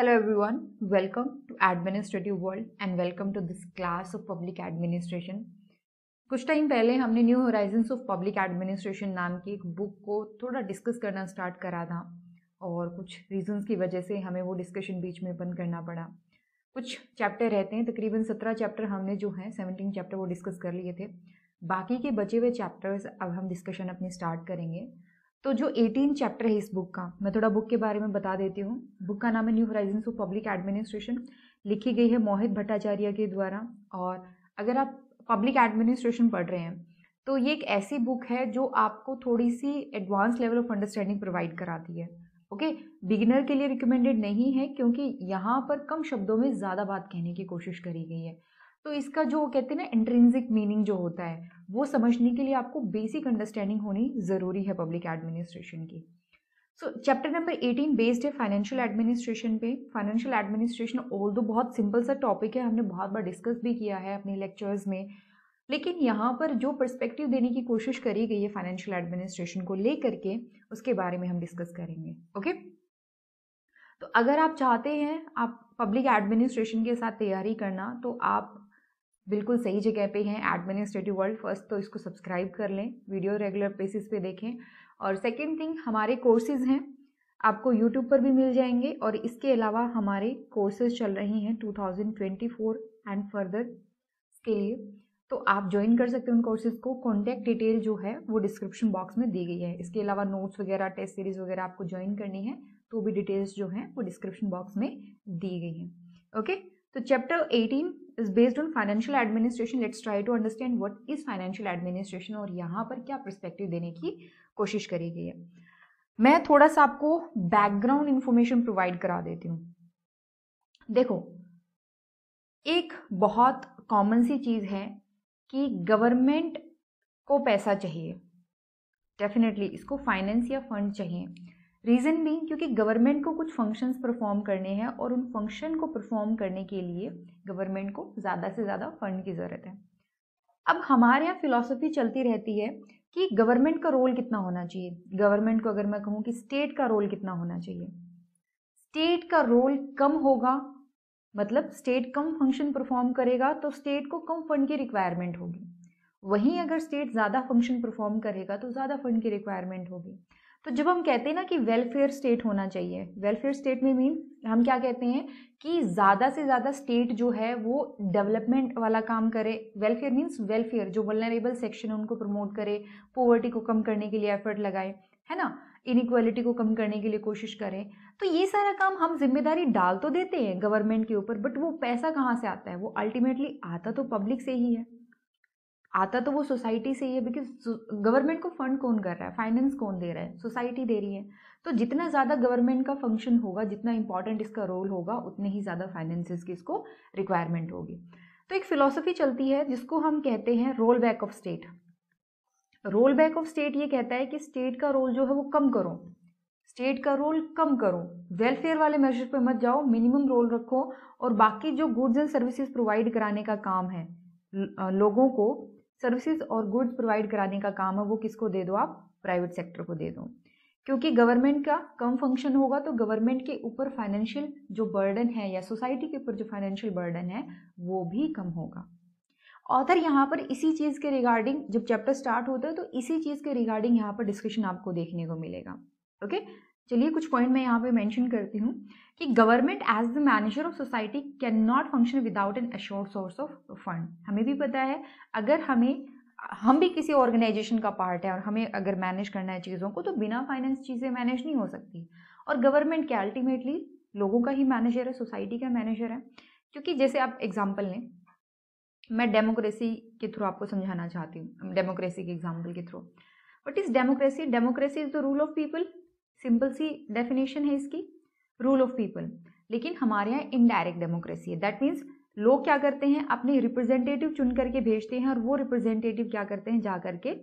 Hello everyone, welcome to Administrative World and welcome to this class of Public Administration. कुछ time पहले हमने new horizons of public administration नाम की एक book को थोड़ा डिस्कस करना स्टार्ट करा था और कुछ रीजंस की वजह से हमें वो डिस्कशन बीच में बंद करना पड़ा कुछ चैप्टर रहते हैं तकरीबन सत्रह चैप्टर हमने जो हैं सेवनटीन चैप्टर वो डिस्कस कर लिए थे बाकी के बचे हुए चैप्टर्स अब हम डिस्कशन अपनी स्टार्ट करेंगे तो जो 18 चैप्टर है इस बुक का मैं थोड़ा बुक के बारे में बता देती हूँ बुक का नाम है new horizon of public administration लिखी गई है मोहित भट्टाचार्य के द्वारा और अगर आप पब्लिक एडमिनिस्ट्रेशन पढ़ रहे हैं तो ये एक ऐसी बुक है जो आपको थोड़ी सी advance level of understanding provide कराती है ओके बिगिनर के लिए रिकमेंडेड नहीं है क्योंकि यहाँ पर कम शब्दों में ज़्यादा बात कहने की कोशिश करी गई है तो इसका जो कहते हैं ना इंट्रेंसिक मीनिंग जो होता है वो समझने के लिए आपको बेसिक अंडरस्टैंडिंग होनी ज़रूरी है पब्लिक एडमिनिस्ट्रेशन की सो चैप्टर नंबर 18 बेस्ड है फाइनेंशियल एडमिनिस्ट्रेशन पे फाइनेंशियल एडमिनिस्ट्रेशन ऑल दो बहुत सिंपल सा टॉपिक है हमने बहुत बार डिस्कस भी किया है अपने लेक्चर्स में लेकिन यहाँ पर जो पर्सपेक्टिव देने की कोशिश करी गई है फाइनेंशियल एडमिनिस्ट्रेशन को ले करके उसके बारे में हम डिस्कस करेंगे ओके तो अगर आप चाहते हैं आप पब्लिक एडमिनिस्ट्रेशन के साथ तैयारी करना तो आप बिल्कुल सही जगह पे हैं एडमिनिस्ट्रेटिव वर्ल्ड फर्स्ट तो इसको सब्सक्राइब कर लें वीडियो रेगुलर बेसिस पे देखें और सेकेंड थिंग हमारे कोर्सेज हैं आपको यूट्यूब पर भी मिल जाएंगे और इसके अलावा हमारे कोर्सेज चल रही हैं 2024 एंड फर्दर के लिए तो आप ज्वाइन कर सकते हैं उन कोर्सेज को कॉन्टैक्ट डिटेल जो है वो डिस्क्रिप्शन बॉक्स में दी गई है इसके अलावा नोट्स वगैरह टेस्ट सीरीज़ वगैरह आपको ज्वाइन करनी है तो भी डिटेल्स जो हैं वो डिस्क्रिप्शन बॉक्स में दी गई हैं ओके तो chapter eighteen is based on financial administration let's try to understand what is financial administration और यहाँ पर क्या perspective देने की कोशिश करी गई है मैं थोड़ा सा आपको बैकग्राउंड इन्फॉर्मेशन प्रोवाइड करा देती हूँ देखो एक बहुत कॉमन सी चीज़ है कि गवर्नमेंट को पैसा चाहिए डेफिनेटली इसको फाइनेंस या फंड चाहिए रीज़न भी क्योंकि गवर्नमेंट को कुछ फंक्शंस परफॉर्म करने हैं और उन फंक्शन को परफॉर्म करने के लिए गवर्नमेंट को ज़्यादा से ज़्यादा फंड की ज़रूरत है अब हमारे यहाँ फिलोसफी चलती रहती है कि गवर्नमेंट का रोल कितना होना चाहिए गवर्नमेंट को अगर मैं कहूँ कि स्टेट का रोल कितना होना चाहिए स्टेट का रोल कम होगा मतलब स्टेट कम फंक्शन परफॉर्म करेगा तो स्टेट को कम फंड की रिक्वायरमेंट होगी वहीं अगर स्टेट ज़्यादा फंक्शन परफॉर्म करेगा तो ज़्यादा फंड की रिक्वायरमेंट होगी तो जब हम कहते हैं ना कि वेलफेयर स्टेट होना चाहिए वेलफेयर स्टेट में मीन हम क्या कहते हैं कि ज़्यादा से ज़्यादा स्टेट जो है वो डेवलपमेंट वाला काम करे वेलफेयर मीन्स वेलफेयर जो वलनरेबल सेक्शन है उनको प्रमोट करे पोवर्टी को कम करने के लिए एफर्ट लगाए है ना इनक्वालिटी को कम करने के लिए कोशिश करें तो ये सारा काम हम जिम्मेदारी डाल तो देते हैं गवर्नमेंट के ऊपर बट वो पैसा कहाँ से आता है वो अल्टीमेटली आता तो पब्लिक से ही है आता तो वो सोसाइटी से ही है बिकॉज गवर्नमेंट को फंड कौन कर रहा है फाइनेंस कौन दे रहा है सोसाइटी दे रही है तो जितना ज़्यादा गवर्नमेंट का फंक्शन होगा जितना इंपॉर्टेंट इसका रोल होगा उतने ही ज़्यादा फाइनेंसिस की इसको रिक्वायरमेंट होगी तो एक फिलोसफी चलती है जिसको हम कहते हैं roll back of state roll back of state ये कहता है कि स्टेट का रोल जो है वो कम करो स्टेट का रोल कम करो वेलफेयर वाले मेजर पे मत जाओ मिनिमम रोल रखो और बाकी जो गुड्स एंड सर्विसेज प्रोवाइड कराने का काम है लोगों को सर्विसेज और गुड्स प्रोवाइड कराने का काम है वो किसको दे दो आप प्राइवेट सेक्टर को दे दो क्योंकि गवर्नमेंट का कम फंक्शन होगा तो गवर्नमेंट के ऊपर फाइनेंशियल जो बर्डन है या सोसाइटी के ऊपर जो फाइनेंशियल बर्डन है वो भी कम होगा ऑथर यहाँ पर इसी चीज़ के रिगार्डिंग जब चैप्टर स्टार्ट होता है तो इसी चीज़ के रिगार्डिंग यहाँ पर डिस्कशन आपको देखने को मिलेगा ओके okay? चलिए कुछ पॉइंट मैं यहाँ पे मेंशन करती हूँ कि government as the manager of society cannot function without an assure source of fund हमें भी पता है अगर हमें हम भी किसी ऑर्गेनाइजेशन का पार्ट है और हमें अगर मैनेज करना है चीज़ों को तो बिना फाइनेंस चीज़ें मैनेज नहीं हो सकती और गवर्नमेंट क्या अल्टीमेटली लोगों का ही मैनेजर है सोसाइटी का मैनेजर है क्योंकि जैसे आप एग्जाम्पल लें मैं डेमोक्रेसी के थ्रू आपको समझाना चाहती हूँ डेमोक्रेसी के एग्जाम्पल के through what is democracy democracy is the rule of people simple सी डेफिनेशन है इसकी रूल ऑफ पीपल लेकिन हमारे यहाँ इनडायरेक्ट डेमोक्रेसी है दैट मीन्स लोग क्या करते हैं अपने रिप्रेजेंटेटिव चुन करके भेजते हैं और वो रिप्रेजेंटेटिव क्या करते हैं जा करके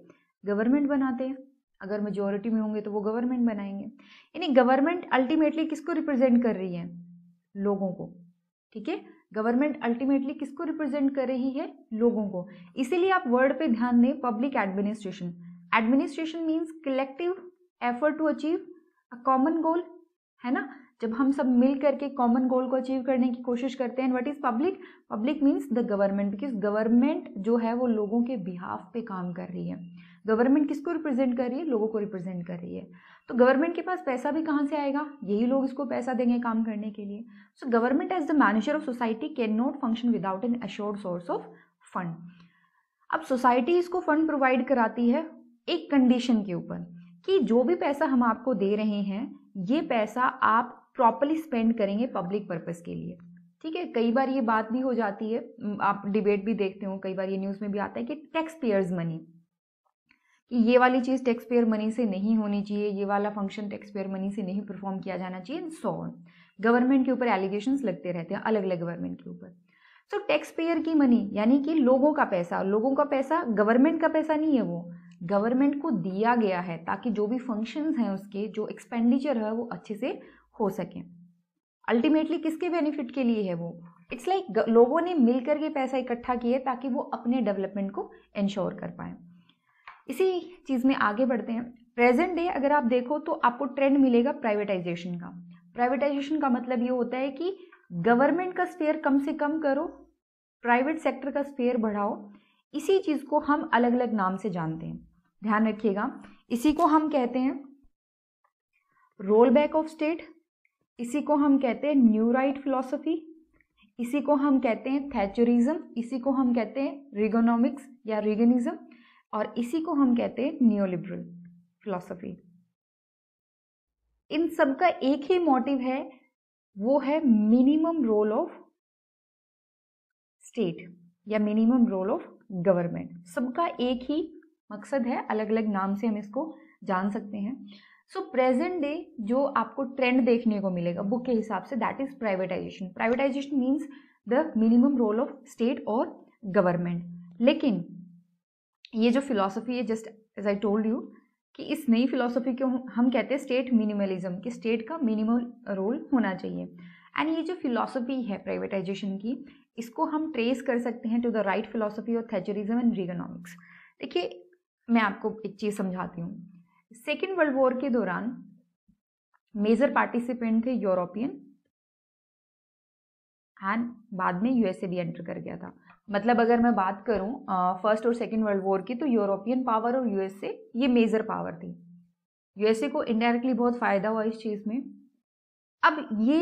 गवर्नमेंट बनाते हैं अगर मेजोरिटी में होंगे तो वो गवर्नमेंट बनाएंगे यानी गवर्नमेंट अल्टीमेटली किसको रिप्रेजेंट कर रही है लोगों को ठीक है गवर्नमेंट अल्टीमेटली किसको रिप्रेजेंट कर रही है लोगों को इसीलिए आप वर्ड पे ध्यान दें public administration administration means collective effort to achieve a common goal है ना जब हम सब मिल करके कॉमन गोल को अचीव करने की कोशिश करते हैं what is public public means the government because government जो है वो लोगों के बिहाफ पे काम कर रही है गवर्नमेंट किसको रिप्रेजेंट कर रही है लोगों को रिप्रेजेंट कर रही है तो गवर्नमेंट के पास पैसा भी कहाँ से आएगा यही लोग इसको पैसा देंगे काम करने के लिए so government as the manager of society cannot function without an assured source of fund अब सोसाइटी इसको फंड प्रोवाइड कराती है एक कंडीशन के ऊपर कि जो भी पैसा हम आपको दे रहे हैं ये पैसा आप प्रॉपरली स्पेंड करेंगे पब्लिक पर्पज़ के लिए ठीक है कई बार ये बात भी हो जाती है आप डिबेट भी देखते हो कई बार ये न्यूज़ में भी आता है कि टैक्स पेयर्स मनी कि ये वाली चीज़ टैक्स पेयर मनी से नहीं होनी चाहिए ये वाला फंक्शन टैक्स पेयर मनी से नहीं परफॉर्म किया जाना चाहिए सो ऑन गवर्नमेंट के ऊपर एलिगेशन लगते रहते हैं अलग अलग गवर्नमेंट के ऊपर सो टैक्स पेयर की मनी यानी कि लोगों का पैसा लोगों का पैसा गवर्नमेंट का पैसा नहीं है वो गवर्नमेंट को दिया गया है ताकि जो भी फंक्शंस हैं उसके जो एक्सपेंडिचर है वो अच्छे से हो सके अल्टीमेटली किसके बेनिफिट के लिए है वो इट्स लाइक like, लोगों ने मिलकर के पैसा इकट्ठा किए ताकि वो अपने डेवलपमेंट को इंश्योर कर पाए इसी चीज़ में आगे बढ़ते हैं प्रेजेंट डे अगर आप देखो तो आपको ट्रेंड मिलेगा प्राइवेटाइजेशन का प्राइवेटाइजेशन का मतलब ये होता है कि गवर्नमेंट का स्पेयर कम से कम करो प्राइवेट सेक्टर का स्पेयर बढ़ाओ इसी चीज़ को हम अलग अलग नाम से जानते हैं ध्यान रखिएगा इसी को हम कहते हैं रोल बैक ऑफ स्टेट इसी को हम कहते हैं न्यू राइट फिलोसफी इसी को हम कहते हैं थैचरिज्म इसी को हम कहते हैं रिगोनॉमिक्स या रिगनिज्म और इसी को हम कहते हैं न्यूलिबरल फिलोसफी इन सब का एक ही मोटिव है वो है मिनिमम रोल ऑफ स्टेट या मिनिमम रोल ऑफ गवर्नमेंट सबका एक ही मकसद है अलग अलग नाम से हम इसको जान सकते हैं सो प्रेजेंट डे जो आपको ट्रेंड देखने को मिलेगा बुक के हिसाब से that is privatization privatization means the minimum role of state और गवर्नमेंट लेकिन ये जो फिलॉसफी है just as I told you कि इस नई फिलॉसफी को हम कहते हैं स्टेट मिनिमलिज्म कि स्टेट का मिनिमम रोल होना चाहिए एंड ये जो फिलॉसफी है प्राइवेटाइजेशन की इसको हम ट्रेस कर सकते हैं to the right philosophy of Thatcherism and Reaganomics देखिए मैं आपको एक चीज़ समझाती हूँ सेकेंड वर्ल्ड वॉर के दौरान मेजर पार्टिसिपेंट थे यूरोपियन एंड बाद में यूएसए भी एंटर कर गया था मतलब अगर मैं बात करूं फर्स्ट और सेकेंड वर्ल्ड वॉर की तो यूरोपियन पावर और यूएसए ये मेजर पावर थी यूएसए को इनडायरेक्टली बहुत फायदा हुआ इस चीज़ में अब ये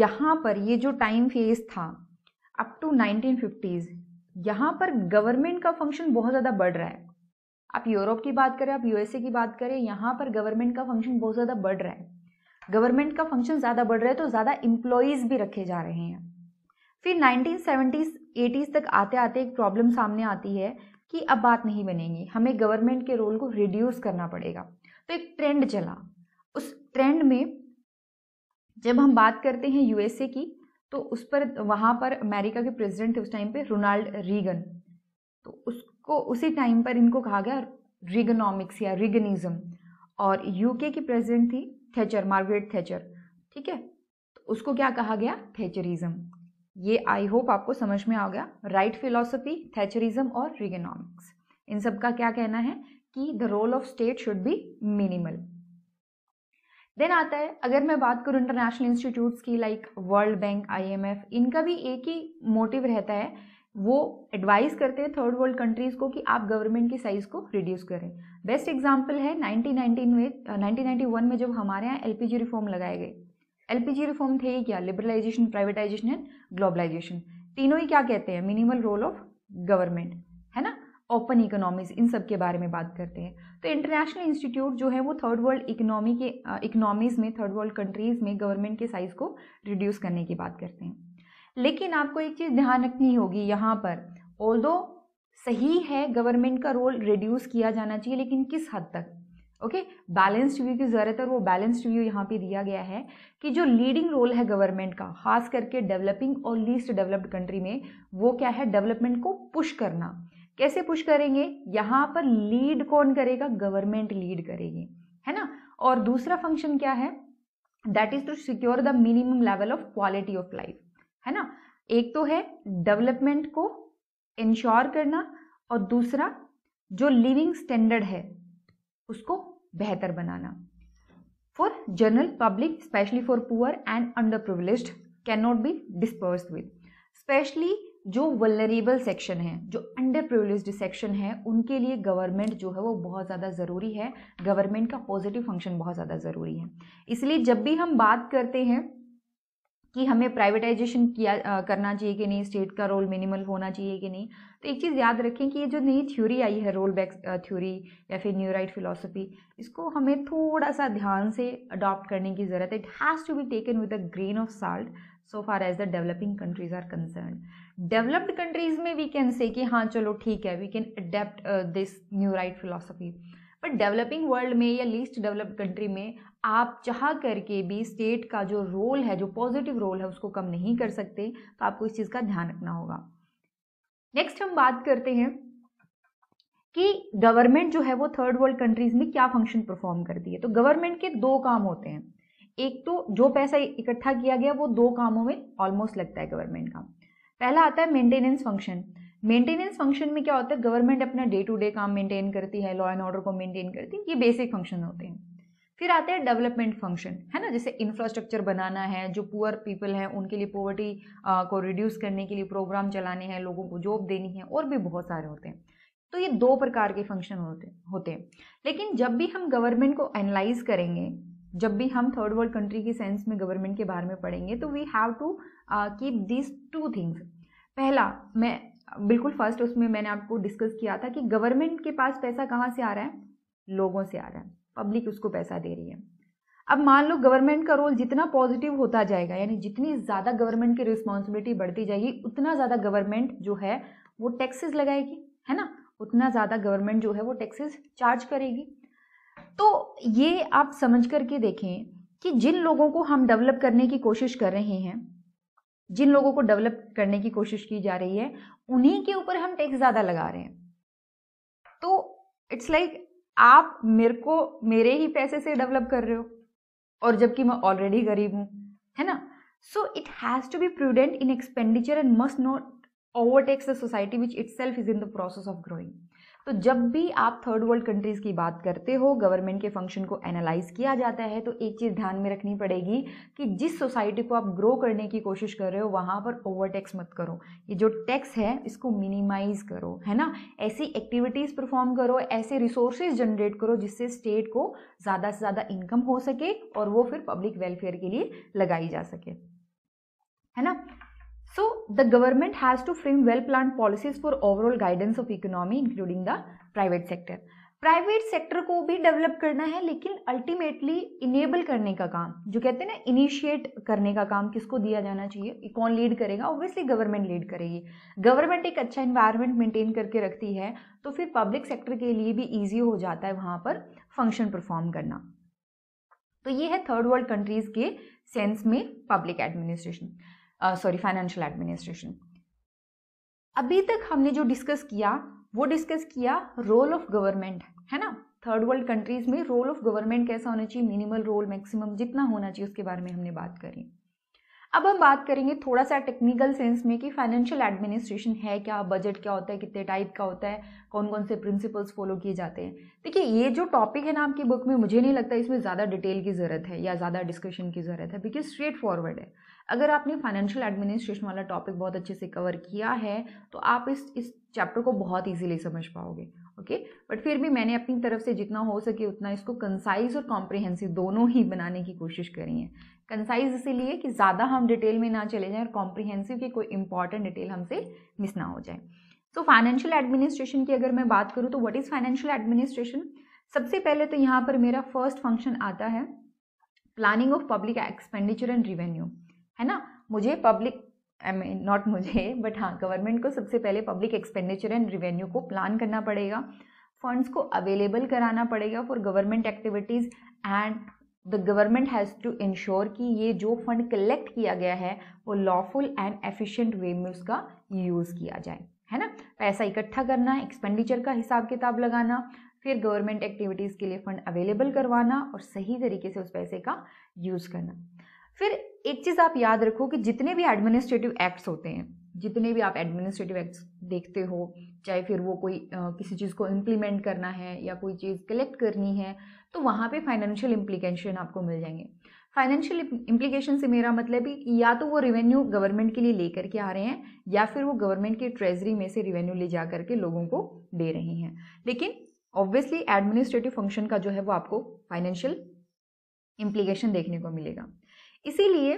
यहाँ पर ये जो टाइम फेज था अप टू नाइनटीन फिफ्टीज़ यहाँ पर गवर्नमेंट का फंक्शन बहुत ज़्यादा बढ़ रहा है आप यूरोप की बात करें आप यूएसए की बात करें यहाँ पर गवर्नमेंट का फंक्शन बहुत ज़्यादा बढ़ रहा है गवर्नमेंट का फंक्शन ज़्यादा बढ़ रहा है तो ज़्यादा इम्प्लॉयज़ भी रखे जा रहे हैं फिर नाइनटीन सेवेंटीज तक आते आते एक प्रॉब्लम सामने आती है कि अब बात नहीं बनेगी हमें गवर्नमेंट के रोल को रिड्यूस करना पड़ेगा तो एक ट्रेंड चला उस ट्रेंड में जब हम बात करते हैं यूएसए की तो उस पर वहाँ पर अमेरिका के प्रेसिडेंट थे उस टाइम पे रोनाल्ड रीगन तो उस को उसी टाइम पर इनको कहा गया रिगनॉमिक्स या रिगनिज्म और यूके की प्रेसिडेंट थी थेचर मार्गरेट थेचर ठीक है तो उसको क्या कहा गया थेचरिज्म ये आई होप आपको समझ में आ गया राइट फिलोसफी थैचरिज्म और रिगनॉमिक्स इन सब का क्या कहना है कि the role of state should be minimal then आता है अगर मैं बात करूँ इंटरनेशनल इंस्टीट्यूट्स की लाइक वर्ल्ड बैंक आईएमएफ इनका भी एक ही मोटिव रहता है वो एडवाइस करते हैं थर्ड वर्ल्ड कंट्रीज़ को कि आप गवर्नमेंट की साइज़ को रिड्यूस करें बेस्ट एग्जाम्पल है 1919 में 1991 uh, में जब हमारे यहाँ एलपीजी रिफॉर्म लगाए गए एलपीजी रिफॉर्म थे ही क्या लिबरलाइजेशन प्राइवेटाइजेशन एंड ग्लोबलाइजेशन तीनों ही क्या कहते हैं मिनिमल रोल ऑफ गवर्नमेंट है ना ओपन इकोनॉमीज इन सब के बारे में बात करते हैं तो इंटरनेशनल इंस्टीट्यूट जो है वो थर्ड वर्ल्ड इकोनॉमी के इकोनॉमीज़ uh, में थर्ड वर्ल्ड कंट्रीज़ में गवर्नमेंट के साइज़ को रिड्यूस करने की बात करते हैं लेकिन आपको एक चीज़ ध्यान रखनी होगी यहाँ पर ऑल सही है गवर्नमेंट का रोल रिड्यूस किया जाना चाहिए लेकिन किस हद तक ओके बैलेंस्ड व्यू की ज़रूरत है वो बैलेंस्ड व्यू यहाँ पे दिया गया है कि जो लीडिंग रोल है गवर्नमेंट का खास करके डेवलपिंग और लीस्ट डेवलप्ड कंट्री में वो क्या है डेवलपमेंट को पुश करना कैसे पुश करेंगे यहाँ पर लीड कौन करेगा गवर्नमेंट लीड करेगी है ना और दूसरा फंक्शन क्या है that is to secure the minimum level of quality of life है ना एक तो है डेवलपमेंट को इंश्योर करना और दूसरा जो लिविंग स्टैंडर्ड है उसको बेहतर बनाना for general public specially for poor and underprivileged cannot be disperse with specially जो वलरेबल सेक्शन है जो अंडर प्रिवलेज सेक्शन है उनके लिए गवर्नमेंट जो है वो बहुत ज़्यादा ज़रूरी है गवर्नमेंट का पॉजिटिव फंक्शन बहुत ज़्यादा ज़रूरी है इसलिए जब भी हम बात करते हैं कि हमें प्राइवेटाइजेशन किया आ, करना चाहिए कि नहीं स्टेट का रोल मिनिमल होना चाहिए कि नहीं तो एक चीज़ याद रखें कि ये जो नई थ्योरी आई है रोल बैक थ्योरी या फिर न्यू राइट फिलोसफी इसको हमें थोड़ा सा ध्यान से अडॉप्ट करने की ज़रूरत है it has to be taken with a grain of salt so far as the developing countries are concern developed countries में वी कैन से कि हाँ चलो ठीक है we can adapt this new right philosophy but developing world में या least developed country में आप चाह करके भी स्टेट का जो रोल है जो पॉजिटिव रोल है उसको कम नहीं कर सकते तो आपको इस चीज़ का ध्यान रखना होगा नेक्स्ट हम बात करते हैं कि गवर्नमेंट जो है वो थर्ड वर्ल्ड कंट्रीज में क्या फंक्शन परफॉर्म करती है तो गवर्नमेंट के दो काम होते हैं एक तो जो पैसा इकट्ठा किया गया वो दो कामों में ऑलमोस्ट लगता है गवर्नमेंट का पहला आता है मेंटेनेंस फंक्शन मेंटेनेंस फंक्शन में क्या होता है गवर्नमेंट अपना डे टू डे काम मेंटेन करती है लॉ एंड ऑर्डर को मेंटेन करती है ये बेसिक फंक्शन होते हैं फिर आते हैं डेवलपमेंट फंक्शन है ना जैसे इंफ्रास्ट्रक्चर बनाना है जो पुअर पीपल हैं उनके लिए पोवर्टी को रिड्यूस करने के लिए प्रोग्राम चलाने हैं लोगों को जॉब देनी है और भी बहुत सारे होते हैं तो ये दो प्रकार के फंक्शन होते होते हैं लेकिन जब भी हम गवर्नमेंट को एनालाइज करेंगे जब भी हम थर्ड वर्ल्ड कंट्री की सेंस में गवर्नमेंट के बारे में पढ़ेंगे तो we have to keep these two things पहला मैं बिल्कुल फर्स्ट उसमें मैंने आपको डिस्कस किया था कि गवर्नमेंट के पास पैसा कहाँ से आ रहा है लोगों से आ रहा है पब्लिक उसको पैसा दे रही है अब मान लो गवर्नमेंट का रोल जितना पॉजिटिव होता जाएगा यानी जितनी ज़्यादा गवर्नमेंट की रिस्पॉन्सिबिलिटी बढ़ती जाएगी उतना ज़्यादा गवर्नमेंट जो है वो टैक्सेस लगाएगी है ना उतना ज़्यादा गवर्नमेंट जो है वो टैक्सेस चार्ज करेगी तो ये आप समझ करके देखें कि जिन लोगों को हम डेवलप करने की कोशिश कर रहे हैं जिन लोगों को डेवलप करने की कोशिश की जा रही है उन्हीं के ऊपर हम टैक्स ज़्यादा लगा रहे हैं तो इट्स लाइक like, आप मेरे को मेरे ही पैसे से डेवलप कर रहे हो और जबकि मैं ऑलरेडी गरीब हूँ है ना so it has to be prudent in expenditure and must not overtax the society which itself is in the process of growing तो जब भी आप थर्ड वर्ल्ड कंट्रीज़ की बात करते हो गवर्नमेंट के फंक्शन को एनालाइज किया जाता है तो एक चीज़ ध्यान में रखनी पड़ेगी कि जिस सोसाइटी को आप ग्रो करने की कोशिश कर रहे हो वहां पर ओवर टैक्स मत करो ये जो टैक्स है इसको मिनिमाइज करो है ना ऐसी एक्टिविटीज़ परफॉर्म करो ऐसे रिसोर्सेज जनरेट करो जिससे स्टेट को ज़्यादा से ज़्यादा इनकम हो सके और वो फिर पब्लिक वेलफेयर के लिए लगाई जा सके है ना So the government has to frame well-planned policies for overall guidance of economy including the private sector. Private sector को भी डेवलप करना है लेकिन अल्टीमेटली इनेबल करने का काम जो कहते हैं ना इनिशिएट करने का काम किसको दिया जाना चाहिए कौन लीड करेगा ऑब्वियसली गवर्नमेंट लीड करेगी गवर्नमेंट एक अच्छा इन्वायरमेंट मेंटेन करके रखती है तो फिर पब्लिक सेक्टर के लिए भी ईजी हो जाता है वहाँ पर फंक्शन परफॉर्म करना तो ये है थर्ड वर्ल्ड कंट्रीज़ के सेंस में public administration sorry financial administration अभी तक हमने जो डिस्कस किया वो डिस्कस किया रोल ऑफ गवर्नमेंट है ना थर्ड वर्ल्ड कंट्रीज में रोल ऑफ गवर्नमेंट कैसा होना चाहिए मिनिमल रोल मैक्सिमम जितना होना चाहिए उसके बारे में हमने बात करी अब हम बात करेंगे थोड़ा सा टेक्निकल सेंस में कि फाइनेंशियल एडमिनिस्ट्रेशन है क्या बजट क्या होता है कितने टाइप का होता है कौन कौन से प्रिंसिपल्स फॉलो किए जाते हैं देखिए ये जो टॉपिक है ना आपकी बुक में मुझे नहीं लगता इसमें ज़्यादा डिटेल की ज़रूरत है या ज़्यादा डिस्कशन की ज़रूरत है बिकॉज स्ट्रेट फॉरवर्ड है अगर आपने फाइनेंशियल एडमिनिस्ट्रेशन वाला टॉपिक बहुत अच्छे से कवर किया है तो आप इस इस चैप्टर को बहुत इजीली समझ पाओगे ओके बट फिर भी मैंने अपनी तरफ से जितना हो सके उतना इसको कंसाइज और कॉम्प्रिहेंसिव दोनों ही बनाने की कोशिश करी है कंसाइज इसीलिए कि ज़्यादा हम डिटेल में ना चले जाएं और कॉम्प्रिहेंसिव की कोई इंपॉर्टेंट डिटेल हमसे मिस ना हो जाए सो फाइनेंशियल एडमिनिस्ट्रेशन की अगर मैं बात करूँ तो वट इज़ फाइनेंशियल एडमिनिस्ट्रेशन सबसे पहले तो यहाँ पर मेरा फर्स्ट फंक्शन आता है planning of public expenditure and revenue है ना मुझे पब्लिक आई मीन नॉट मुझे बट हाँ गवर्नमेंट को सबसे पहले पब्लिक एक्सपेंडिचर एंड रिवेन्यू को प्लान करना पड़ेगा फंड्स को अवेलेबल कराना पड़ेगा for government activities and the government has to ensure कि ये जो फंड कलेक्ट किया गया है वो लॉफुल एंड एफिशिएंट वे में उसका यूज़ किया जाए है ना पैसा इकट्ठा करना एक्सपेंडिचर का हिसाब किताब लगाना फिर गवर्नमेंट एक्टिविटीज़ के लिए फ़ंड अवेलेबल करवाना और सही तरीके से उस पैसे का यूज़ करना फिर एक चीज़ आप याद रखो कि जितने भी एडमिनिस्ट्रेटिव एक्ट्स होते हैं जितने भी आप एडमिनिस्ट्रेटिव एक्ट्स देखते हो चाहे फिर वो कोई आ, किसी चीज़ को इम्प्लीमेंट करना है या कोई चीज़ कलेक्ट करनी है तो वहाँ पे फाइनेंशियल इम्प्लीकेशन आपको मिल जाएंगे फाइनेंशियल इम्प्लीकेशन से मेरा मतलब है या तो वो रेवेन्यू गवर्नमेंट के लिए लेकर के आ रहे हैं या फिर वो गवर्नमेंट की ट्रेजरी में से रेवेन्यू ले जा करके लोगों को दे रहे हैं लेकिन ऑब्वियसली एडमिनिस्ट्रेटिव फंक्शन का जो है वो आपको फाइनेंशियल इम्प्लीकेशन देखने को मिलेगा इसीलिए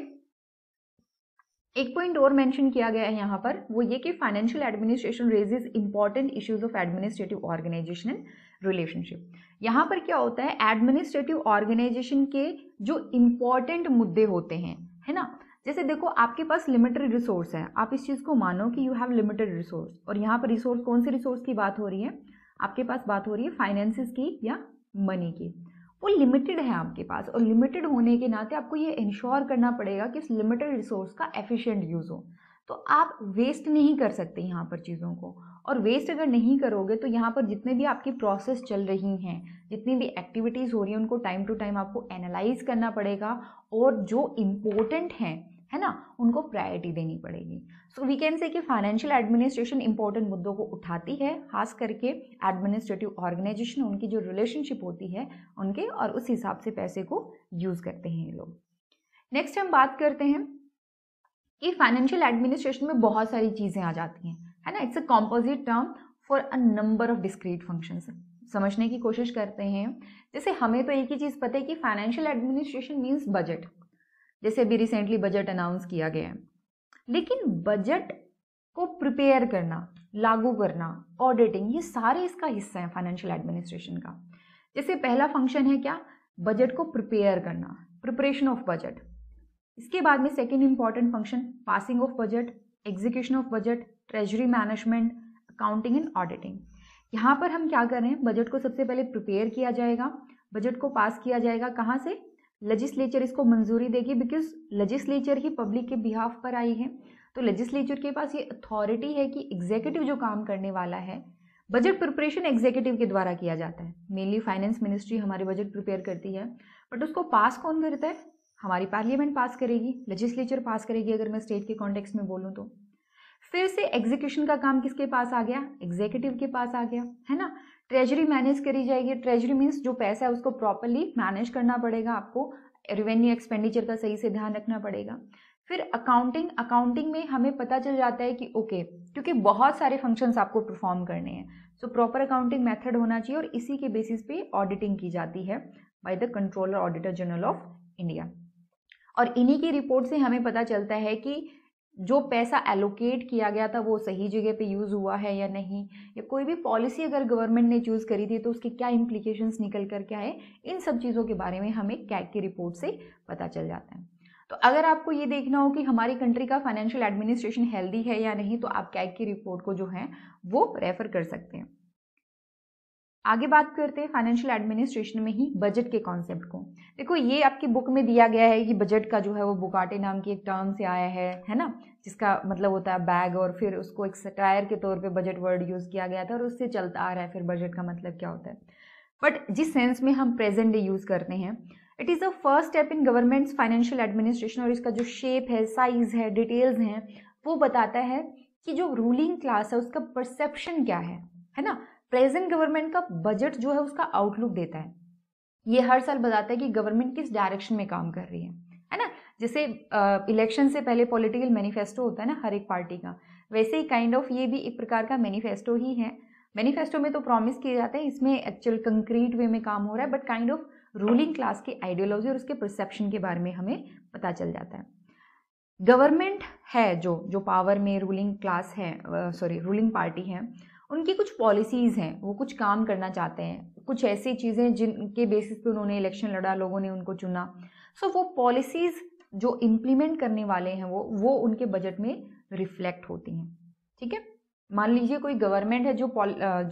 एक पॉइंट और मेंशन किया गया है यहाँ पर वो ये कि financial administration raises important issues of administrative organizational relationship यहाँ पर क्या होता है एडमिनिस्ट्रेटिव ऑर्गेनाइजेशन के जो इम्पॉर्टेंट मुद्दे होते हैं है ना जैसे देखो आपके पास लिमिटेड रिसोर्स है आप इस चीज़ को मानो कि यू हैव लिमिटेड रिसोर्स और यहाँ पर रिसोर्स कौन से रिसोर्स की बात हो रही है आपके पास बात हो रही है फाइनेंसिस की या मनी की वो लिमिटेड है आपके पास और लिमिटेड होने के नाते आपको ये इंश्योर करना पड़ेगा कि इस लिमिटेड रिसोर्स का एफिशिएंट यूज़ हो तो आप वेस्ट नहीं कर सकते यहाँ पर चीज़ों को और वेस्ट अगर नहीं करोगे तो यहाँ पर जितने भी आपकी प्रोसेस चल रही हैं जितनी भी एक्टिविटीज़ हो रही हैं उनको टाइम टू टाइम आपको एनालाइज करना पड़ेगा और जो इम्पोर्टेंट हैं है ना उनको प्रायोरिटी देनी पड़ेगी सो वी कैन से कि फाइनेंशियल एडमिनिस्ट्रेशन इंपॉर्टेंट मुद्दों को उठाती है खास करके एडमिनिस्ट्रेटिव ऑर्गेनाइजेशन उनकी जो रिलेशनशिप होती है उनके और उस हिसाब से पैसे को यूज़ करते हैं ये लोग नेक्स्ट हम बात करते हैं कि फाइनेंशियल एडमिनिस्ट्रेशन में बहुत सारी चीज़ें आ जाती हैं है ना it's a composite term for a number of discrete functions समझने की कोशिश करते हैं जैसे हमें तो एक ही चीज़ पता है कि फाइनेंशियल एडमिनिस्ट्रेशन मीन्स बजट जैसे अभी रिसेंटली बजट अनाउंस किया गया है लेकिन बजट को प्रिपेयर करना लागू करना ऑडिटिंग ये सारे इसका हिस्सा है फाइनेंशियल एडमिनिस्ट्रेशन का जैसे पहला फंक्शन है क्या बजट को प्रिपेयर करना प्रिपरेशन ऑफ बजट इसके बाद में second important function passing of budget execution of budget treasury management accounting and auditing यहाँ पर हम क्या कर रहे हैं बजट को सबसे पहले प्रिपेयर किया जाएगा बजट को पास किया जाएगा कहाँ से लेजिस्लेचर इसको मंजूरी देगी बिकॉज लेजिस्लेचर ही पब्लिक के बिहाफ पर आई है तो लेजिस्लेचर के पास ये अथॉरिटी है कि एग्जीक्यूटिव जो काम करने वाला है बजट प्रिपरेशन एग्जीक्यूटिव के द्वारा किया जाता है मेनली फाइनेंस मिनिस्ट्री हमारे बजट प्रिपेयर करती है बट उसको पास कौन करता है हमारी पार्लियामेंट पास करेगी लेजिस्लेचर पास करेगी अगर मैं स्टेट के कॉन्टेक्स में बोलूँ तो फिर से एग्जीक्यूशन का काम किसके पास आ गया एग्जीक्यूटिव के पास आ गया है ना ट्रेजरी मैनेज करी जाएगी ट्रेजरी मीन्स जो पैसा है उसको प्रॉपरली मैनेज करना पड़ेगा आपको रेवेन्यू एक्सपेंडिचर का सही से ध्यान रखना पड़ेगा फिर अकाउंटिंग अकाउंटिंग में हमें पता चल जाता है कि ओके क्योंकि बहुत सारे फंक्शंस आपको परफॉर्म करने हैं सो प्रॉपर अकाउंटिंग मेथड होना चाहिए और इसी के बेसिस पे ऑडिटिंग की जाती है by the controller auditor general of India और इन्हीं की रिपोर्ट से हमें पता चलता है कि जो पैसा एलोकेट किया गया था वो सही जगह पे यूज़ हुआ है या नहीं या कोई भी पॉलिसी अगर गवर्नमेंट ने चूज़ करी थी तो उसके क्या इम्प्लीकेशंस निकल कर क्या है इन सब चीज़ों के बारे में हमें कैग की रिपोर्ट से पता चल जाता है तो अगर आपको ये देखना हो कि हमारी कंट्री का फाइनेंशियल एडमिनिस्ट्रेशन हेल्दी है या नहीं तो आप कैग की रिपोर्ट को जो है वो रेफ़र कर सकते हैं आगे बात करते हैं फाइनेंशियल एडमिनिस्ट्रेशन में ही बजट के कॉन्सेप्ट को देखो ये आपकी बुक में दिया गया है कि बजट का जो है वो बुकाटे नाम की एक टर्म से आया है है ना जिसका मतलब होता है बैग और फिर उसको एक सटायर के तौर पे बजट वर्ड यूज़ किया गया था और उससे चलता आ रहा है फिर बजट का मतलब क्या होता है बट जिस सेंस में हम प्रेजेंट डे यूज़ करते हैं it is a first step in government's financial administration और इसका जो शेप है साइज़ है डिटेल्स हैं वो बताता है कि जो रूलिंग क्लास है उसका परसेप्शन क्या है है ना प्रेजेंट गवर्नमेंट का बजट जो है उसका आउटलुक देता है ये हर साल बताता है कि गवर्नमेंट किस डायरेक्शन में काम कर रही है है ना जैसे इलेक्शन से पहले पॉलिटिकल मैनिफेस्टो होता है ना हर एक पार्टी का वैसे ही काइंड ऑफ ये भी एक प्रकार का मैनिफेस्टो ही है मैनिफेस्टो में तो प्रॉमिस किए जाते हैं इसमें एक्चुअल कंक्रीट वे में काम हो रहा है but kind of ruling class की आइडियोलॉजी और उसके परसेप्शन के बारे में हमें पता चल जाता है गवर्नमेंट है जो जो पावर में रूलिंग क्लास है सॉरी रूलिंग पार्टी है उनकी कुछ पॉलिसीज़ हैं वो कुछ काम करना चाहते हैं कुछ ऐसी चीज़ें जिनके बेसिस पे उन्होंने इलेक्शन लड़ा लोगों ने उनको चुना सो वो पॉलिसीज़ जो इम्प्लीमेंट करने वाले हैं वो वो उनके बजट में रिफ्लेक्ट होती हैं ठीक है मान लीजिए कोई गवर्नमेंट है जो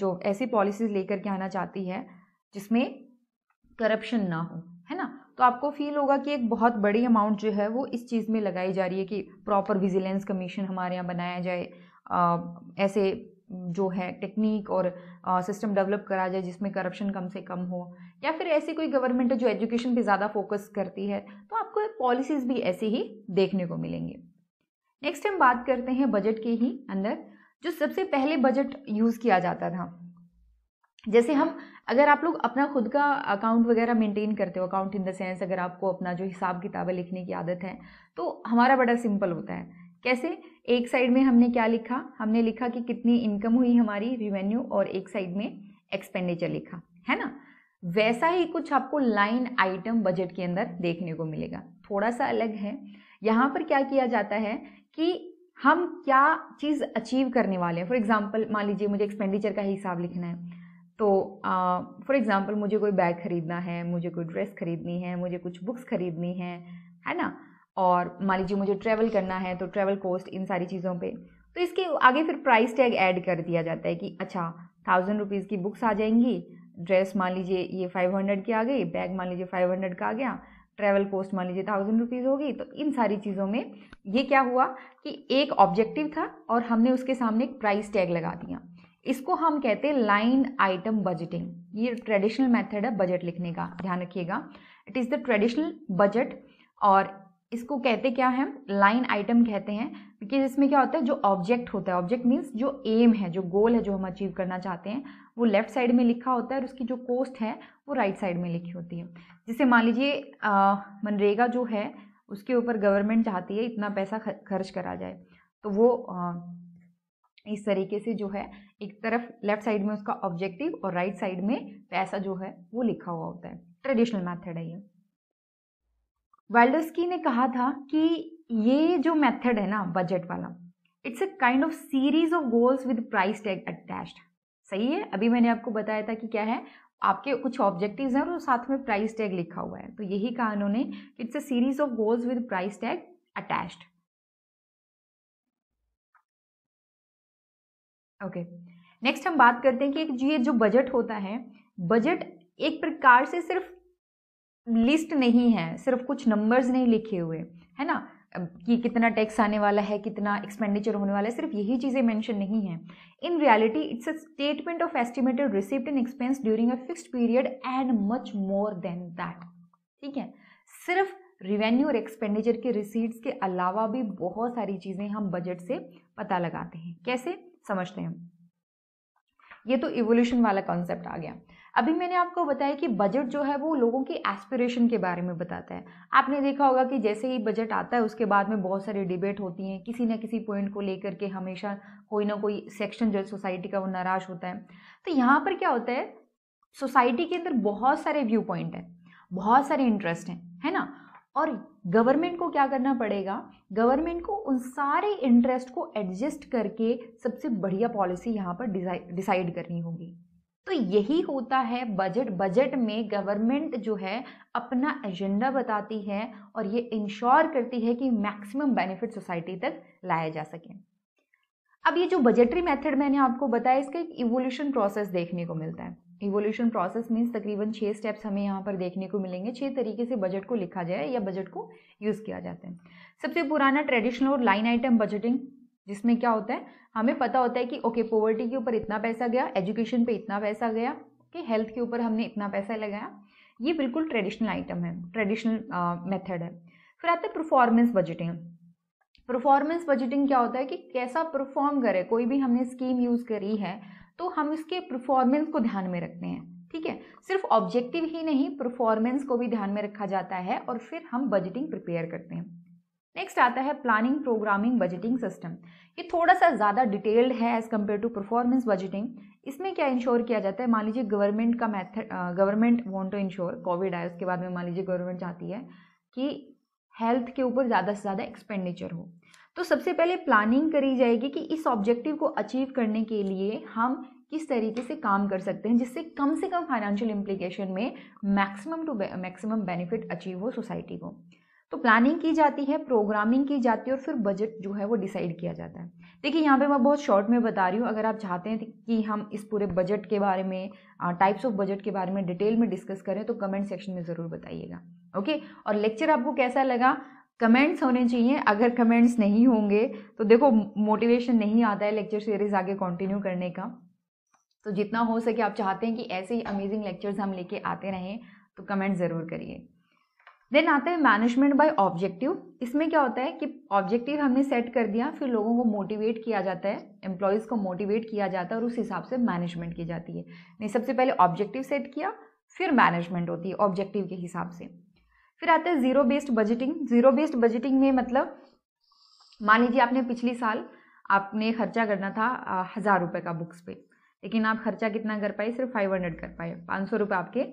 जो ऐसी पॉलिसीज़ लेकर के आना चाहती है जिसमें करप्शन ना हो है ना तो आपको फील होगा कि एक बहुत बड़ी अमाउंट जो है वो इस चीज़ में लगाई जा रही है कि प्रॉपर विजिलेंस कमीशन हमारे यहाँ बनाया जाए आ, ऐसे जो है टेक्निक और सिस्टम डेवलप करा जाए जिसमें करप्शन कम से कम हो या फिर ऐसी कोई गवर्नमेंट है जो एजुकेशन पे ज़्यादा फोकस करती है तो आपको पॉलिसीज़ भी ऐसी ही देखने को मिलेंगे नेक्स्ट हम बात करते हैं बजट के ही अंदर जो सबसे पहले बजट यूज़ किया जाता था जैसे हम अगर आप लोग अपना खुद का अकाउंट वगैरह मेंटेन करते हो अकाउंट इन द सेंस अगर आपको अपना जो हिसाब किताबें लिखने की आदत है तो हमारा बड़ा सिंपल होता है कैसे एक साइड में हमने क्या लिखा हमने लिखा कि कितनी इनकम हुई हमारी रिवेन्यू और एक साइड में एक्सपेंडिचर लिखा है ना वैसा ही कुछ आपको लाइन आइटम बजट के अंदर देखने को मिलेगा थोड़ा सा अलग है यहाँ पर क्या किया जाता है कि हम क्या चीज़ अचीव करने वाले हैं फॉर एग्जाम्पल मान लीजिए मुझे एक्सपेंडिचर का हिसाब लिखना है तो फॉर uh, एग्ज़ाम्पल मुझे कोई बैग खरीदना है मुझे कोई ड्रेस खरीदनी है मुझे कुछ बुक्स खरीदनी है है ना और मान लीजिए मुझे ट्रैवल करना है तो ट्रैवल कॉस्ट इन सारी चीज़ों पे तो इसके आगे फिर प्राइस टैग ऐड कर दिया जाता है कि अच्छा थाउजेंड रुपीज़ की बुक्स आ जाएंगी ड्रेस मान लीजिए ये फाइव हंड्रेड की आ गई बैग मान लीजिए फाइव हंड्रेड का आ गया ट्रैवल कॉस्ट मान लीजिए थाउजेंड रुपीज़ होगी तो इन सारी चीज़ों में ये क्या हुआ कि एक ऑब्जेक्टिव था और हमने उसके सामने एक प्राइस टैग लगा दिया इसको हम कहते हैं लाइन आइटम बजटिंग ये ट्रेडिशनल मेथड है बजट लिखने का ध्यान रखिएगा it is the traditional budget और इसको कहते क्या है लाइन आइटम कहते हैं कि इसमें क्या होता है जो ऑब्जेक्ट होता है ऑब्जेक्ट मीन्स जो एम है जो गोल है जो हम अचीव करना चाहते हैं वो लेफ्ट साइड में लिखा होता है और उसकी जो कोस्ट है वो राइट right साइड में लिखी होती है जिसे मान लीजिए मनरेगा जो है उसके ऊपर गवर्नमेंट चाहती है इतना पैसा खर्च करा जाए तो वो आ, इस तरीके से जो है एक तरफ लेफ्ट साइड में उसका ऑब्जेक्टिव और राइट right साइड में पैसा जो है वो लिखा हुआ होता है ट्रेडिशनल मैथड है ये वेल्डस्की ने कहा था कि ये जो मेथड है ना बजट वाला it's a kind of series of goals with price tag attached सही है अभी मैंने आपको बताया था कि क्या है आपके कुछ ऑब्जेक्टिव्स हैं और साथ में प्राइस टैग लिखा हुआ है तो यही कहा उन्होंने it's a series of goals with price tag attached okay next हम बात करते हैं कि ये जो बजट होता है बजट एक प्रकार से सिर्फ लिस्ट नहीं है सिर्फ कुछ नंबर्स नहीं लिखे हुए है ना कि कितना टैक्स आने वाला है कितना एक्सपेंडिचर होने वाला है सिर्फ यही चीज़ें मेंशन नहीं है in reality it's a statement of estimated receipt in expense during a fixed period and much more than that ठीक है सिर्फ रिवेन्यू और एक्सपेंडिचर के रिसीट्स के अलावा भी बहुत सारी चीज़ें हम बजट से पता लगाते हैं कैसे समझते हैं ये तो इवोल्यूशन वाला कॉन्सेप्ट आ गया अभी मैंने आपको बताया कि बजट जो है वो लोगों के एस्पिरेशन के बारे में बताता है आपने देखा होगा कि जैसे ही बजट आता है उसके बाद में बहुत सारी डिबेट होती हैं किसी न किसी पॉइंट को लेकर के हमेशा कोई ना कोई सेक्शन जो है सोसाइटी का वो नाराज होता है तो यहाँ पर क्या होता है सोसाइटी के अंदर बहुत सारे व्यू पॉइंट हैं बहुत सारे इंटरेस्ट हैं है ना और गवर्नमेंट को क्या करना पड़ेगा गवर्नमेंट को उन सारे इंटरेस्ट को एडजस्ट करके सबसे बढ़िया पॉलिसी यहाँ पर डिसाइड करनी होगी तो यही होता है बजट बजट में गवर्नमेंट जो है अपना एजेंडा बताती है और ये इंश्योर करती है कि मैक्सिमम बेनिफिट सोसाइटी तक लाया जा सके अब ये जो बजटरी मेथड मैंने आपको बताया इसका एक इवोल्यूशन प्रोसेस देखने को मिलता है इवोल्यूशन प्रोसेस मीन्स तकरीबन छः स्टेप्स हमें यहाँ पर देखने को मिलेंगे छः तरीके से बजट को लिखा जाए या बजट को यूज़ किया जाता है सबसे पुराना ट्रेडिशनल और लाइन आइटम बजटिंग जिसमें क्या होता है हमें पता होता है कि ओके पॉवर्टी के ऊपर इतना पैसा गया एजुकेशन पे इतना पैसा गया कि हेल्थ के ऊपर हमने इतना पैसा लगाया ये बिल्कुल ट्रेडिशनल आइटम है ट्रेडिशनल मेथड है फिर आता है परफॉर्मेंस बजटिंग परफॉर्मेंस बजटिंग क्या होता है कि कैसा परफॉर्म करे कोई भी हमने स्कीम यूज़ करी है तो हम इसके परफॉर्मेंस को ध्यान में रखते हैं ठीक है सिर्फ ऑब्जेक्टिव ही नहीं परफॉर्मेंस को भी ध्यान में रखा जाता है और फिर हम बजटिंग प्रिपेयर करते हैं नेक्स्ट आता है प्लानिंग प्रोग्रामिंग बजटिंग सिस्टम ये थोड़ा सा ज़्यादा डिटेल्ड है as compare to performance budgeting इसमें क्या इंश्योर किया जाता है मान लीजिए गवर्नमेंट का method government want to ensure COVID आया उसके बाद में मान लीजिए गवर्नमेंट चाहती है कि हेल्थ के ऊपर ज़्यादा से ज़्यादा एक्सपेंडिचर हो तो सबसे पहले प्लानिंग करी जाएगी कि इस ऑब्जेक्टिव को अचीव करने के लिए हम किस तरीके से काम कर सकते हैं जिससे कम से कम फाइनेंशियल इम्प्लीकेशन में maximum to maximum benefit achieve हो सोसाइटी को तो प्लानिंग की जाती है प्रोग्रामिंग की जाती है और फिर बजट जो है वो डिसाइड किया जाता है देखिए यहाँ पे मैं बहुत शॉर्ट में बता रही हूँ अगर आप चाहते हैं कि हम इस पूरे बजट के बारे में टाइप्स ऑफ बजट के बारे में डिटेल में डिस्कस करें तो कमेंट सेक्शन में ज़रूर बताइएगा ओके और लेक्चर आपको कैसा लगा कमेंट्स होने चाहिए अगर कमेंट्स नहीं होंगे तो देखो मोटिवेशन नहीं आता है लेक्चर सीरीज़ आगे कंटिन्यू करने का तो जितना हो सके आप चाहते हैं कि ऐसे ही अमेजिंग लेक्चर्स हम लेके आते रहें तो कमेंट ज़रूर करिए देन आता है मैनेजमेंट बाय ऑब्जेक्टिव इसमें क्या होता है कि ऑब्जेक्टिव हमने सेट कर दिया फिर लोगों को मोटिवेट किया जाता है एम्प्लॉयज़ को मोटिवेट किया जाता है और उस हिसाब से मैनेजमेंट की जाती है नहीं सबसे पहले ऑब्जेक्टिव सेट किया फिर मैनेजमेंट होती है ऑब्जेक्टिव के हिसाब से फिर आता है zero based budgeting zero based budgeting में मतलब मान लीजिए आपने पिछली साल आपने खर्चा करना था हज़ार रुपये का बुक्स पे लेकिन आप खर्चा कितना कर पाए सिर्फ फाइव हंड्रेड कर पाए पाँच सौ रुपये आपके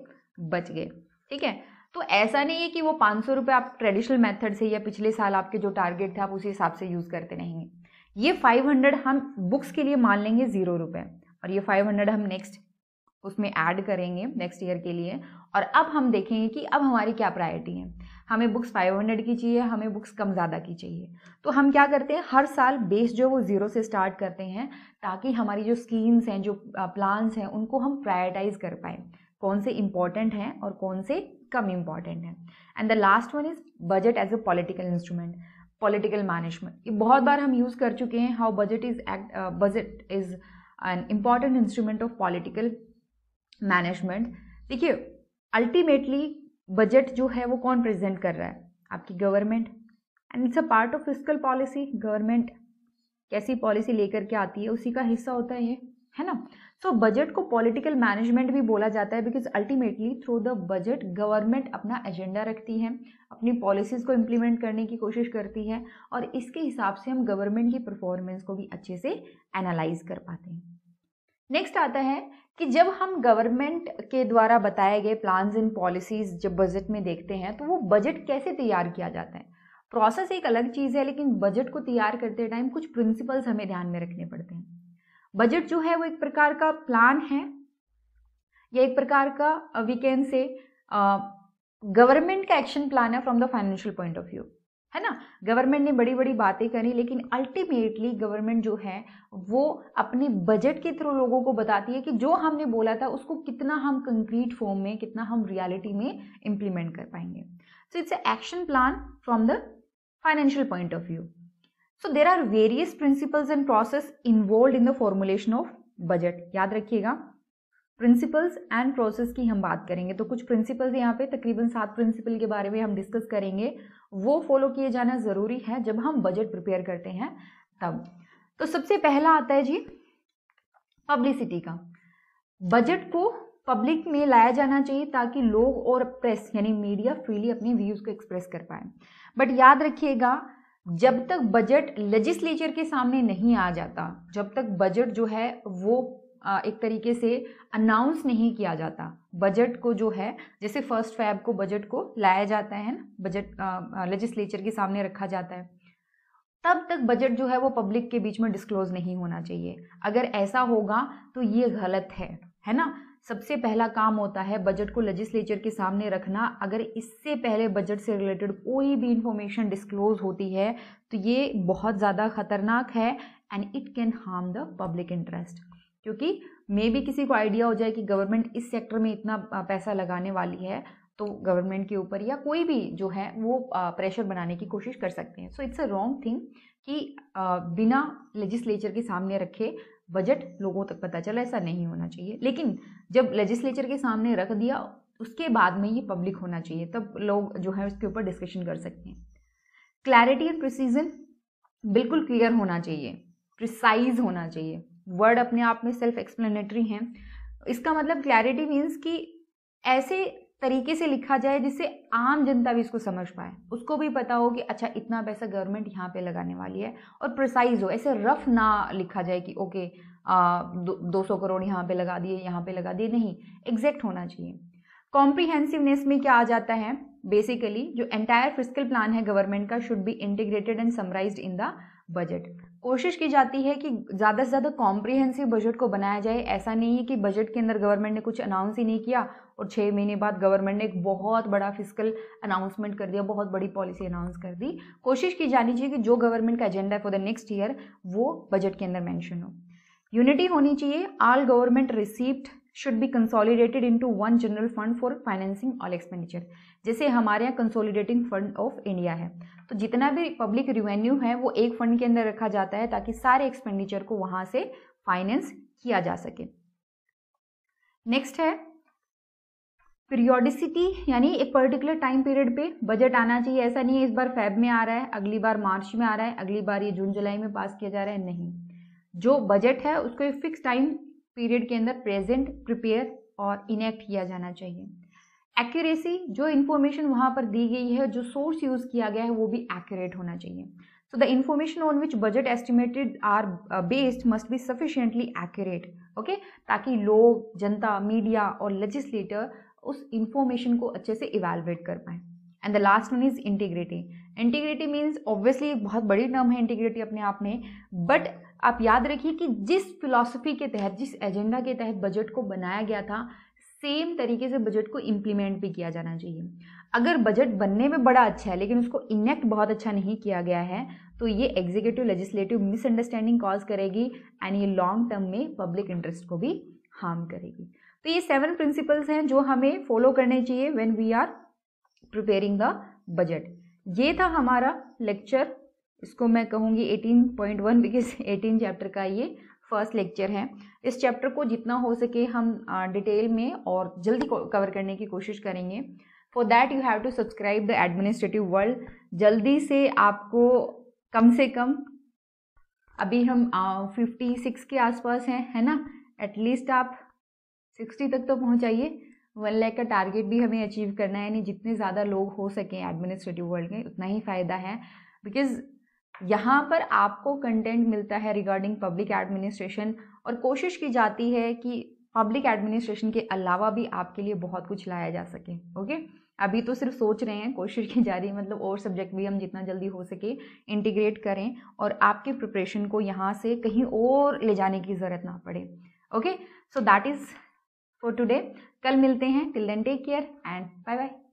बच गए ठीक है तो ऐसा नहीं है कि वो पाँच सौ रुपये आप ट्रेडिशनल मेथड से या पिछले साल आपके जो टारगेट थे आप उसी हिसाब से यूज़ करते रहेंगे ये फाइव हंड्रेड हम बुक्स के लिए मान लेंगे ज़ीरो रुपये और ये फाइव हंड्रेड हम नेक्स्ट उसमें ऐड करेंगे नेक्स्ट ईयर के लिए और अब हम देखेंगे कि अब हमारी क्या प्रायोरिटी है हमें बुक्स 500 की चाहिए हमें बुक्स कम ज़्यादा की चाहिए तो हम क्या करते हैं हर साल बेस जो वो ज़ीरो से स्टार्ट करते हैं ताकि हमारी जो स्कीम्स हैं जो प्लान्स हैं उनको हम प्रायोरिटाइज कर पाएँ कौन से इम्पॉर्टेंट हैं और कौन से कम इम्पॉर्टेंट है and the last one is budget as a political instrument political management ये बहुत बार हम यूज़ कर चुके हैं how budget is act budget is an important instrument of political management देखिए अल्टीमेटली बजट जो है वो कौन प्रेजेंट कर रहा है आपकी government and it's a part of physical policy government कैसी पॉलिसी लेकर के आती है उसी का हिस्सा होता है ये है ना सो बजट को पॉलिटिकल मैनेजमेंट भी बोला जाता है because ultimately through the budget government अपना एजेंडा रखती है अपनी पॉलिसीज़ को इम्प्लीमेंट करने की कोशिश करती है और इसके हिसाब से हम गवर्नमेंट की परफॉर्मेंस को भी अच्छे से एनालाइज कर पाते हैं नेक्स्ट आता है कि जब हम गवर्नमेंट के द्वारा बताए गए प्लान्स एंड पॉलिसीज़ जब बजट में देखते हैं तो वो बजट कैसे तैयार किया जाता है प्रोसेस एक अलग चीज़ है लेकिन बजट को तैयार करते टाइम कुछ प्रिंसिपल्स हमें ध्यान में रखने पड़ते हैं बजट जो है वो एक प्रकार का प्लान है या एक प्रकार का वी कैन से गवर्नमेंट का एक्शन प्लान है from the financial point of view है ना गवर्नमेंट ने बड़ी बड़ी बातें करी लेकिन अल्टीमेटली गवर्नमेंट जो है वो अपने बजट के थ्रू लोगों को बताती है कि जो हमने बोला था उसको कितना हम कंक्रीट फॉर्म में कितना हम रियलिटी में इम्प्लीमेंट कर पाएंगे so it's action plan from the financial point of view so there are various principles and process involve in the formulation of budget याद रखिएगा प्रिंसिपल्स एंड प्रोसेस की हम बात करेंगे तो कुछ प्रिंसिपल्स यहाँ पे तकरीबन सात प्रिंसिपल के बारे में हम डिस्कस करेंगे वो फॉलो किए जाना ज़रूरी है जब हम बजट प्रिपेयर करते हैं तब तो सबसे पहला आता है जी पब्लिसिटी का बजट को पब्लिक में लाया जाना चाहिए ताकि लोग और प्रेस यानी मीडिया फ्रीली अपने व्यूज़ को एक्सप्रेस कर पाए बट याद रखिएगा जब तक बजट लेजिस्लेचर के सामने नहीं आ जाता जब तक बजट जो है वो एक तरीके से अनाउंस नहीं किया जाता बजट को जो है जैसे फर्स्ट फैब को बजट को लाया जाता है ना बजट लेजिस्लेचर के सामने रखा जाता है तब तक बजट जो है वो पब्लिक के बीच में डिस्क्लोज नहीं होना चाहिए अगर ऐसा होगा तो ये गलत है है ना सबसे पहला काम होता है बजट को लेजिस्लेचर के सामने रखना अगर इससे पहले बजट से रिलेटेड कोई भी इंफॉर्मेशन डिस्क्लोज होती है तो ये बहुत ज़्यादा खतरनाक है and it can harm the public interest क्योंकि मे भी किसी को आइडिया हो जाए कि गवर्नमेंट इस सेक्टर में इतना पैसा लगाने वाली है तो गवर्नमेंट के ऊपर या कोई भी जो है वो प्रेशर बनाने की कोशिश कर सकते हैं so it's a wrong thing कि बिना लेजिस्लेचर के सामने रखे बजट लोगों तक पता चला ऐसा नहीं होना चाहिए लेकिन जब लेजिस्लेचर के सामने रख दिया उसके बाद में ये पब्लिक होना चाहिए तब लोग जो है उसके ऊपर डिस्कशन कर सकते हैं क्लैरिटी एंड प्रिसीजन बिल्कुल क्लियर होना चाहिए प्रिसाइज होना चाहिए वर्ड अपने आप में सेल्फ एक्सप्लेनेटरी हैं इसका मतलब क्लैरिटी मीन्स कि ऐसे तरीके से लिखा जाए जिससे आम जनता भी इसको समझ पाए उसको भी पता हो कि अच्छा इतना पैसा गवर्नमेंट यहाँ पे लगाने वाली है और प्रिसाइज हो ऐसे रफ ना लिखा जाए कि ओके दो सौ करोड़ यहाँ पे लगा दिए यहाँ पे लगा दिए नहीं एग्जैक्ट होना चाहिए कॉम्प्रीहेंसिवनेस में क्या आ जाता है बेसिकली जो एंटायर फिजिकल प्लान है गवर्नमेंट का should be integrated and summarise in the budget कोशिश की जाती है कि ज़्यादा से ज़्यादा कॉम्प्रिहेंसिव बजट को बनाया जाए ऐसा नहीं है कि बजट के अंदर गवर्नमेंट ने कुछ अनाउंस ही नहीं किया और छः महीने बाद गवर्नमेंट ने एक बहुत बड़ा फिजिकल अनाउंसमेंट कर दिया बहुत बड़ी पॉलिसी अनाउंस कर दी कोशिश की जानी चाहिए कि जो गवर्नमेंट का एजेंडा है फॉर द नेक्स्ट ईयर वो बजट के अंदर मैंशन हो यूनिटी होनी चाहिए all government received should be consolidated into one general fund for financing all expenditure जैसे हमारे यहाँ consolidating fund of India है तो जितना भी public revenue है वो एक fund के अंदर रखा जाता है ताकि सारे expenditure को वहाँ से finance किया जा सके नेक्स्ट है पीरियोडिसिटी यानी एक पर्टिकुलर टाइम पीरियड पे बजट आना चाहिए ऐसा नहीं है इस बार फेब में आ रहा है अगली बार मार्च में आ रहा है अगली बार ये जून जुलाई में पास किया जा रहा है नहीं जो बजट है उसको एक फिक्स टाइम पीरियड के अंदर प्रेजेंट प्रिपेयर और इनेक्ट किया जाना चाहिए एक्यूरेसी जो इन्फॉर्मेशन वहाँ पर दी गई है जो सोर्स यूज़ किया गया है वो भी एक्यूरेट होना चाहिए so the information on which budget estimated are based must be sufficiently accurate okay ताकि लोग जनता मीडिया और लेजिस्लेटर उस इंफॉर्मेशन को अच्छे से इवेलुएट कर पाए and the last one is integrity integrity means obviously बहुत बड़ी टर्म है इंटीग्रिटी अपने आप में बट आप याद रखिए कि जिस फिलॉसफी के तहत जिस एजेंडा के तहत बजट को बनाया गया था सेम तरीके से बजट को इम्प्लीमेंट भी किया जाना चाहिए अगर बजट बनने में बड़ा अच्छा है लेकिन उसको इनेक्ट बहुत अच्छा नहीं किया गया है तो ये एग्जीक्यूटिव लेजिस्लेटिव मिसअंडरस्टैंडिंग कॉज करेगी एंड ये लॉन्ग टर्म में पब्लिक इंटरेस्ट को भी हार्म करेगी तो ये सेवन प्रिंसिपल्स हैं जो हमें फॉलो करने चाहिए when we are preparing the budget ये था हमारा लेक्चर इसको मैं कहूँगी eighteen point one because eighteen chapter का ये फर्स्ट लेक्चर है इस चैप्टर को जितना हो सके हम डिटेल में और जल्दी कवर करने की कोशिश करेंगे for that you have to subscribe the administrative world जल्दी से आपको कम से कम अभी हम फिफ्टी सिक्स के आसपास हैं है ना एटलीस्ट आप सिक्सटी तक तो पहुँचाइए वन लैक का टारगेट भी हमें अचीव करना है यानी जितने ज़्यादा लोग हो सकें एडमिनिस्ट्रेटिव वर्ल्ड में उतना ही फ़ायदा है बिकॉज यहाँ पर आपको कंटेंट मिलता है रिगार्डिंग पब्लिक एडमिनिस्ट्रेशन और कोशिश की जाती है कि पब्लिक एडमिनिस्ट्रेशन के अलावा भी आपके लिए बहुत कुछ लाया जा सके ओके अभी तो सिर्फ सोच रहे हैं कोशिश की जा रही है मतलब और सब्जेक्ट भी हम जितना जल्दी हो सके इंटीग्रेट करें और आपके प्रिपरेशन को यहाँ से कहीं और ले जाने की ज़रूरत ना पड़े okay so that is for today कल मिलते हैं till then take care and bye bye